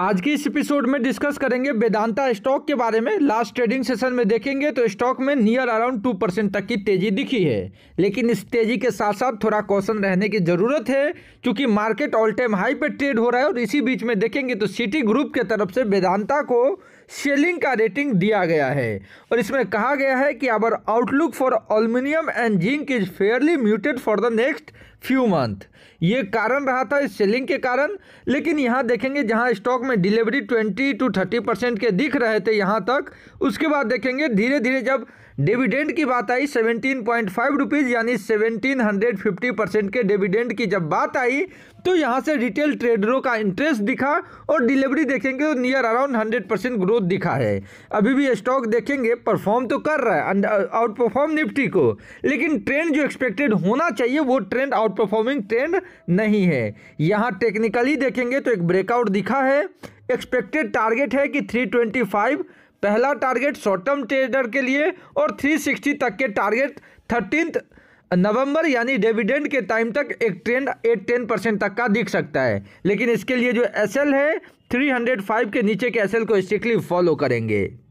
आज के इस एपिसोड में डिस्कस करेंगे वेदांता स्टॉक के बारे में लास्ट ट्रेडिंग सेशन में देखेंगे तो स्टॉक में नियर अराउंड टू परसेंट तक की तेजी दिखी है लेकिन इस तेजी के साथ साथ थोड़ा कौशन रहने की ज़रूरत है क्योंकि मार्केट ऑल टाइम हाई पर ट्रेड हो रहा है और इसी बीच में देखेंगे तो सिटी ग्रुप के तरफ से वेदांता को सेलिंग का रेटिंग दिया गया है और इसमें कहा गया है कि our outlook for aluminium and zinc is fairly muted for the next few month ये कारण रहा था इस सेलिंग के कारण लेकिन यहाँ देखेंगे जहाँ स्टॉक में delivery twenty to thirty percent के दिख रहे थे यहाँ तक उसके बाद देखेंगे धीरे धीरे जब डिविडेंड की बात आई सेवनटीन पॉइंट फाइव रुपीज़ यानी सेवनटीन हंड्रेड फिफ्टी परसेंट के डिविडेंड की जब बात आई तो यहाँ से रिटेल ट्रेडरों का इंटरेस्ट दिखा और डिलीवरी देखेंगे तो near around hundred percent growth दिखा है अभी भी स्टॉक देखेंगे परफॉर्म तो कर रहा है आउट परफॉर्म uh, निफ्टी को लेकिन ट्रेंड जो एक्सपेक्टेड होना चाहिए वो trend out performing trend trend नहीं है यहाँ टेक्निकली देखेंगे तो एक ब्रेकआउट दिखा है एक्सपेक्टेड टारगेट है कि 325 पहला टारगेट शॉर्ट टर्म ट्रेडर के लिए और 360 तक के टारगेट थर्टीन नवंबर यानी डिविडेंड के टाइम तक एक ट्रेंड एट टेन परसेंट तक का दिख सकता है लेकिन इसके लिए जो एसएल है 305 के नीचे के एसएल को स्ट्रिक्टली फॉलो करेंगे